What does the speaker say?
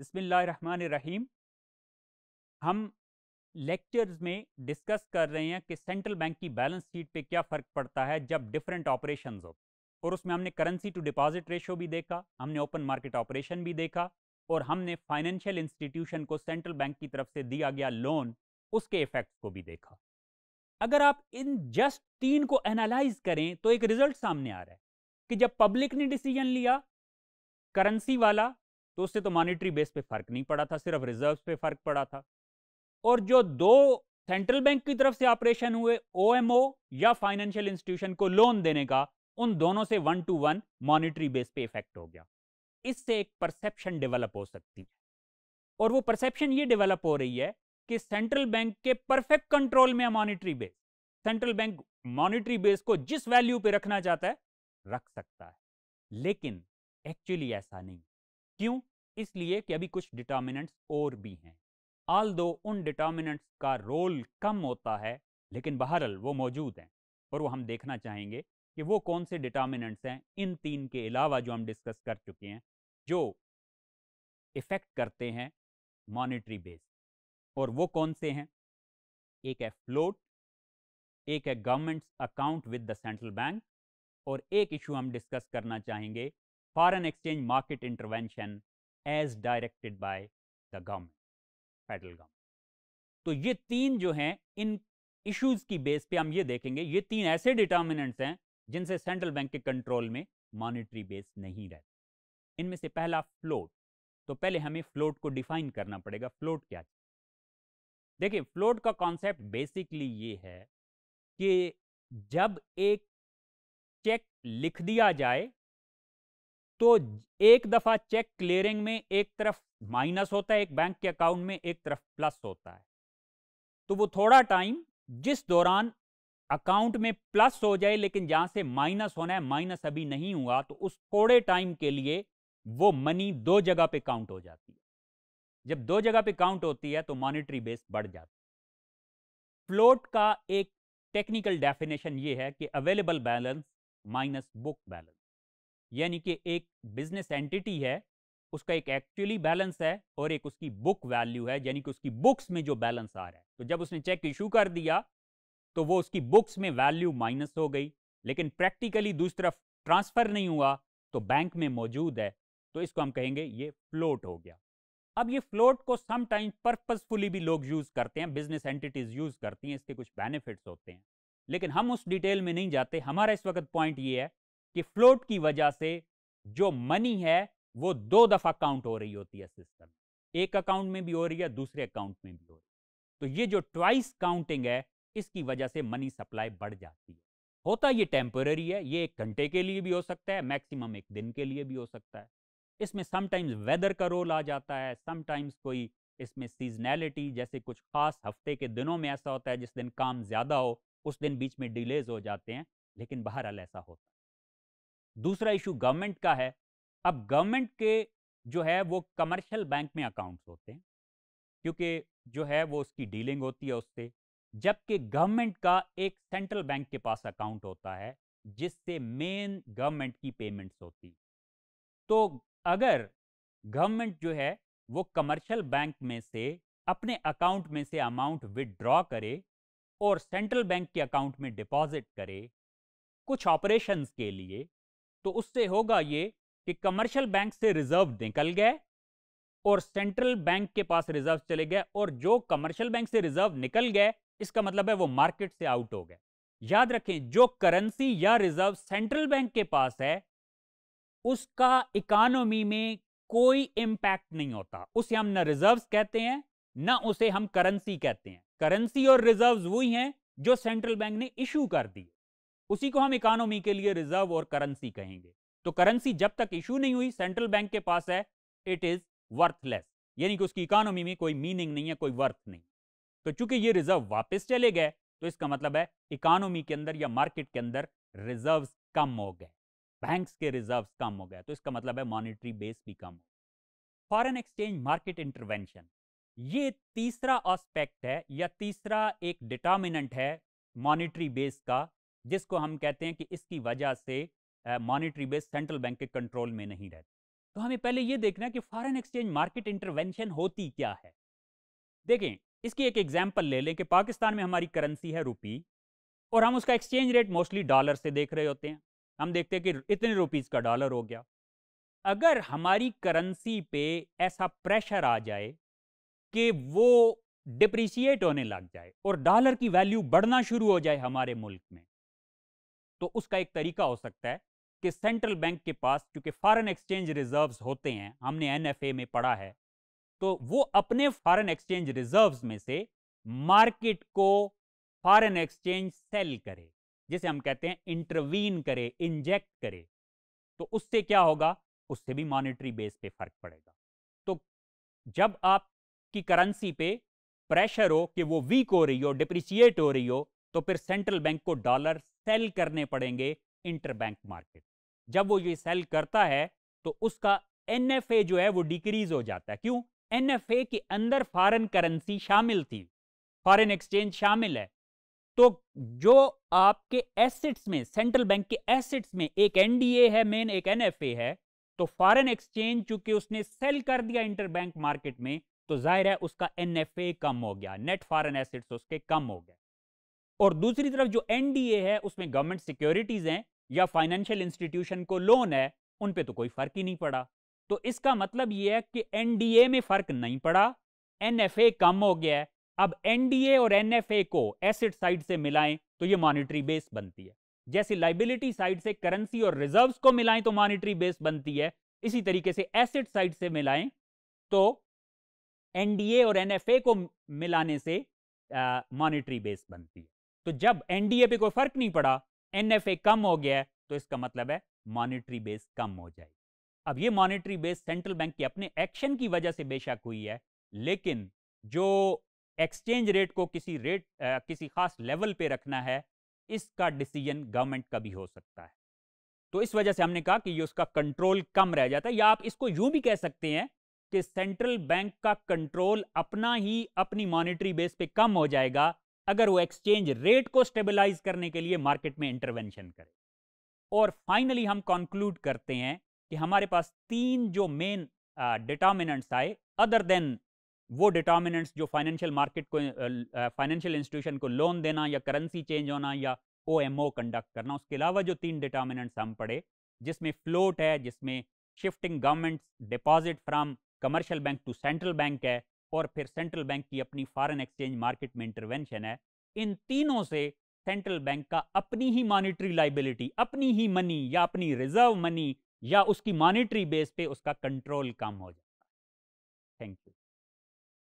बसमीम हम लेक्चर्स में डिस्कस कर रहे हैं कि सेंट्रल बैंक की बैलेंस शीट पे क्या फ़र्क पड़ता है जब डिफरेंट ऑपरेशन हो और उसमें हमने करेंसी टू डिपॉजिट रेशो भी देखा हमने ओपन मार्केट ऑपरेशन भी देखा और हमने फाइनेंशियल इंस्टीट्यूशन को सेंट्रल बैंक की तरफ से दिया गया लोन उसके इफेक्ट्स को भी देखा अगर आप इन जस्ट तीन को एनालाइज करें तो एक रिजल्ट सामने आ रहा है कि जब पब्लिक ने डिसीजन लिया करेंसी वाला तो उससे तो मॉनिटरी बेस पे फर्क नहीं पड़ा था सिर्फ रिजर्व्स पे फर्क पड़ा था और जो दो सेंट्रल बैंक की तरफ से ऑपरेशन हुए ओएमओ या फाइनेंशियल इंस्टीट्यूशन को लोन देने का उन दोनों से one to one monetary base पे इफेक्ट हो गया इससे एक परसेप्शन डेवलप हो सकती है और वो परसेप्शन ये डेवलप हो रही है कि सेंट्रल बैंक के परफेक्ट कंट्रोल में है monetary base central bank monetary base को जिस वैल्यू पे रखना चाहता है रख सकता है लेकिन एक्चुअली ऐसा नहीं क्यों इसलिए कि अभी कुछ डिटर्मिनेंट्स और भी हैं आल दो उन डिटर्मिनेंट्स का रोल कम होता है लेकिन बहरल वो मौजूद हैं और वो हम देखना चाहेंगे कि वो कौन से डिटर्मिनेंट्स हैं इन तीन के अलावा जो हम डिस्कस कर चुके हैं जो इफ़ेक्ट करते हैं मॉनिटरी बेस और वो कौन से हैं एक है फ्लोट एक है government's account with the central bank और एक इशू हम डिस्कस करना चाहेंगे foreign exchange market intervention as directed by the government federal government तो ये तीन जो हैं इन इश्यूज की बेस पे हम ये देखेंगे ये तीन ऐसे डिटर्मिनेंट्स हैं जिनसे सेंट्रल बैंक के कंट्रोल में मॉनिटरी बेस नहीं रहती इनमें से पहला फ्लोट तो पहले हमें फ्लोट को डिफाइन करना पड़ेगा फ्लोट क्या देखिए फ्लोट का कॉन्सेप्ट बेसिकली ये है कि जब एक चेक लिख दिया जाए तो एक दफा चेक क्लियरिंग में एक तरफ माइनस होता है एक बैंक के अकाउंट में एक तरफ प्लस होता है तो वो थोड़ा टाइम जिस दौरान अकाउंट में प्लस हो जाए लेकिन जहां से माइनस होना है माइनस अभी नहीं हुआ तो उस थोड़े टाइम के लिए वो मनी दो जगह पे काउंट हो जाती है जब दो जगह पे काउंट होती है तो मॉनेटरी बेस बढ़ जाती है फ्लोट का एक टेक्निकल डेफिनेशन ये है कि available balance minus book balance यानी कि एक बिजनेस एंटिटी है उसका एक एक्चुअली बैलेंस है और एक उसकी बुक वैल्यू है यानी कि उसकी बुक्स में जो बैलेंस आ रहा है तो जब उसने चेक इशू कर दिया तो वो उसकी बुक्स में वैल्यू माइनस हो गई लेकिन प्रैक्टिकली दूसरी तरफ ट्रांसफर नहीं हुआ तो बैंक में मौजूद है तो इसको हम कहेंगे ये फ्लोट हो गया अब ये फ्लोट को समटाइम पर्पजफुली भी लोग यूज करते हैं बिजनेस एंटिटीज यूज करती हैं इसके कुछ बेनिफिट्स होते हैं लेकिन हम उस डिटेल में नहीं जाते हमारा इस वक्त पॉइंट ये है कि फ्लोट की वजह से जो मनी है वो दो दफ़ा काउंट हो रही होती है सिस्टम एक अकाउंट में भी हो रही है दूसरे अकाउंट में भी हो रही है तो ये जो ट्वाइस काउंटिंग है इसकी वजह से मनी सप्लाई बढ़ जाती है होता ये टेम्पररी है ये एक घंटे के लिए भी हो सकता है मैक्सिमम एक दिन के लिए भी हो सकता है इसमें समटाइम्स वेदर का रोल आ जाता है समटाइम्स कोई इसमें सीजनैलिटी जैसे कुछ खास हफ्ते के दिनों में ऐसा होता है जिस दिन काम ज़्यादा हो उस दिन बीच में डिलेज हो जाते हैं लेकिन बहरहाल ऐसा होता है दूसरा इशू गवर्नमेंट का है अब गवर्नमेंट के जो है वो कमर्शियल बैंक में अकाउंट्स होते हैं क्योंकि जो है वो उसकी डीलिंग होती है उससे जबकि गवर्नमेंट का एक सेंट्रल बैंक के पास अकाउंट होता है जिससे मेन गवर्नमेंट की पेमेंट्स होती तो अगर गवर्नमेंट जो है वो कमर्शियल बैंक में से अपने अकाउंट में से अमाउंट विदड्रॉ करे और सेंट्रल बैंक के अकाउंट में डिपॉजिट करे कुछ ऑपरेशंस के लिए तो उससे होगा ये कि कमर्शियल बैंक से रिजर्व निकल गए और सेंट्रल बैंक के पास रिजर्व चले गए और जो कमर्शियल बैंक से रिजर्व निकल गए इसका मतलब है वो मार्केट से आउट हो गए याद रखें जो करेंसी या रिजर्व सेंट्रल बैंक के पास है उसका इकोनॉमी में कोई इंपैक्ट नहीं होता उसे हम ना रिजर्व कहते हैं ना उसे हम करेंसी कहते हैं करेंसी और रिजर्व वही हैं जो सेंट्रल बैंक ने इशू कर दिए उसी को हम इकोनॉमी के लिए रिजर्व और करेंसी कहेंगे तो करेंसी जब तक इशू नहीं हुई सेंट्रल बैंक के पास है इट इज वर्थलेस यानी कि उसकी इकोनॉमी में कोई मीनिंग नहीं है कोई वर्थ नहीं तो चूंकि ये रिजर्व वापस चले गए तो इसका मतलब है इकोनॉमी के अंदर या मार्केट के अंदर रिजर्व कम हो गए बैंक्स के रिजर्व कम हो गए तो इसका मतलब है मॉनिटरी बेस भी कम हो फॉरेन एक्सचेंज मार्केट इंटरवेंशन ये तीसरा ऑस्पेक्ट है या तीसरा एक डिटर्मिनेंट है मॉनिटरी बेस का जिसको हम कहते हैं कि इसकी वजह से मॉनिटरी बेस सेंट्रल बैंक के कंट्रोल में नहीं रहती तो हमें पहले ये देखना है कि फॉरेन एक्सचेंज मार्केट इंटरवेंशन होती क्या है देखें इसकी एक एग्जाम्पल ले लें कि पाकिस्तान में हमारी करेंसी है रुपी और हम उसका एक्सचेंज रेट मोस्टली डॉलर से देख रहे होते हैं हम देखते हैं कि इतने रुपीज़ का डॉलर हो गया अगर हमारी करेंसी पे ऐसा प्रेशर आ जाए कि वो डिप्रिशिएट होने लग जाए और डॉलर की वैल्यू बढ़ना शुरू हो जाए हमारे मुल्क में तो उसका एक तरीका हो सकता है कि सेंट्रल बैंक के पास क्योंकि फॉरेन एक्सचेंज रिजर्व्स होते हैं हमने एनएफए में पढ़ा है तो वो अपने फॉरेन एक्सचेंज रिजर्व्स में से मार्केट को फॉरेन एक्सचेंज सेल करे जिसे हम कहते हैं इंटरवीन करे इंजेक्ट करे तो उससे क्या होगा उससे भी मॉनेटरी बेस पे फर्क पड़ेगा तो जब आपकी करेंसी पे प्रेशर हो कि वो वीक हो रही हो डिप्रिशिएट हो रही हो तो फिर सेंट्रल बैंक को डॉलर सेल करने पड़ेंगे इंटरबैंक मार्केट जब वो ये सेल करता है तो उसका एन जो है वो डिक्रीज हो जाता है क्यों एन के अंदर फॉरन करेंसी शामिल थी फॉरेन एक्सचेंज शामिल है तो जो आपके एसेट्स में सेंट्रल बैंक के एसेट्स में एक एनडीए है मेन एक एनएफए है तो फॉरेन एक्सचेंज चूंकि उसने सेल कर दिया इंटरबैंक मार्केट में तो जाहिर है उसका एनएफए कम हो गया नेट फॉरेन एसेट्स उसके कम हो गए और दूसरी तरफ जो एनडीए है उसमें गवर्नमेंट सिक्योरिटीज हैं या फाइनेंशियल इंस्टीट्यूशन को लोन है उन पे तो कोई फर्क ही नहीं पड़ा तो इसका मतलब यह है कि एनडीए में फर्क नहीं पड़ा एनएफए कम हो गया अब एनडीए और एनएफए को एसिड साइड से मिलाएं तो ये मॉनिटरी बेस बनती है जैसे लाइबिलिटी साइड से करेंसी और रिजर्व्स को मिलाएं तो मॉनिटरी बेस बनती है इसी तरीके से एसेट साइड से मिलाएं तो एनडीए और एनएफए को मिलाने से मॉनिटरी बेस बनती है तो जब एनडीए पे कोई फर्क नहीं पड़ा एनएफए कम हो गया तो इसका मतलब है मॉनिटरी बेस कम हो जाएगी अब ये मॉनिटरी बेस सेंट्रल बैंक के अपने एक्शन की वजह से बेशक हुई है लेकिन जो एक्सचेंज रेट को किसी रेट आ, किसी खास लेवल पे रखना है इसका डिसीजन गवर्नमेंट का भी हो सकता है तो इस वजह से हमने कहा कि ये उसका कंट्रोल कम रह जाता है या आप इसको यूं भी कह सकते हैं कि सेंट्रल बैंक का कंट्रोल अपना ही अपनी मॉनिटरी बेस पे कम हो जाएगा अगर वो एक्सचेंज रेट को स्टेबलाइज करने के लिए मार्केट में इंटरवेंशन करे और फाइनली हम कंक्लूड करते हैं कि हमारे पास तीन जो मेन डिटर्मिनेंट्स आए अदर देन वो डिटर्मिनेंट्स जो फाइनेंशियल मार्केट को फाइनेंशियल इंस्टीट्यूशन को लोन देना या करेंसी चेंज होना या ओ एम ओ कंडक्ट करना उसके अलावा जो तीन डिटर्मिनेंट्स हम पढ़े जिसमें फ्लोट है जिसमें shifting government's deposit from commercial bank to central bank है और फिर सेंट्रल बैंक की अपनी फॉरेन एक्सचेंज मार्केट में इंटरवेंशन है इन तीनों से सेंट्रल बैंक का अपनी ही मॉनिटरी लाइबिलिटी अपनी ही मनी या अपनी रिजर्व मनी या उसकी मॉनिटरी बेस पे उसका कंट्रोल कम हो जाता है थैंक यू